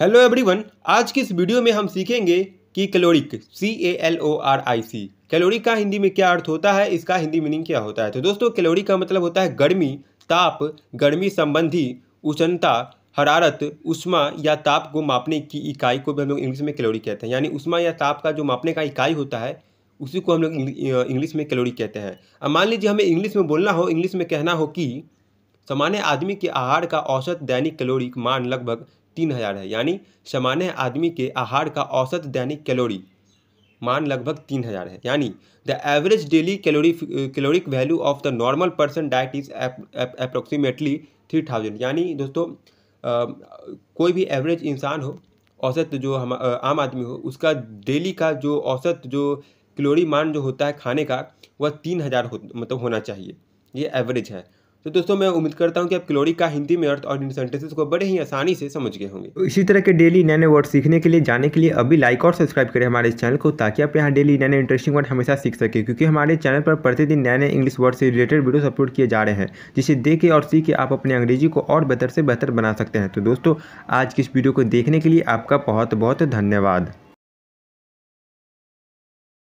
hello everyone आज की इस वीडियो में हम सीखेंगे कि caloric C A L O R I C caloric का हिंदी में क्या अर्थ होता है इसका हिंदी मीनिंग क्या होता है तो दोस्तों कैलोरिक का मतलब होता है गर्मी ताप गर्मी संबंधी उष्णता हरारत उष्मा या ताप को मापने की इकाई को भी हम लोग इंग्लिश में कैलोरी कहते हैं यानी उष्मा या ताप का जो मापने का इकाई होता है उसी को हम लोग इंग्लिश में कैलोरी कहते हैं अब मान लीजिए हमें इंग्लिश में बोलना हो इंग्लिश में कहना हो कि सामान्य आदमी के आहार का औसत दैनिक कैलोरिक मान लगभग तीन हजार है यानी सामान्य आदमी के आहार का औसत दैनिक कैलोरी मान लगभग तीन हजार है यानी the average daily calorie caloric value of the normal person diet is approximately three thousand यानी दोस्तों आ, कोई भी एवरेज इंसान हो औसत जो हम आम आदमी हो उसका डेली का जो औसत जो कैलोरी मान जो होता है खाने का वह तीन हज़ार हो मतलब होना चाहिए ये एवरेज है तो दोस्तों मैं उम्मीद करता हूँ कि आप क्लोरी का हिंदी में अर्थ और इन सेंटेंसेस को बड़े ही आसानी से समझ गए होंगे इसी तरह के डेली नए नए वर्ड सीखने के लिए जाने के लिए अभी लाइक और सब्सक्राइब करें हमारे इस चैनल को ताकि आप यहाँ डेली नए नए इंटरेस्टिंग वर्ड हमेशा सीख सकें क्योंकि हमारे चैनल पर प्रतिदिन नए नए इंग्लिश वर्ड से रिलेटेड वीडियो अपलोड किए जा रहे हैं जिसे देख के और सीख के आप अपने अंग्रेजी को और बेहतर से बेहतर बना सकते हैं तो दोस्तों आज की इस वीडियो को देखने के लिए आपका बहुत बहुत धन्यवाद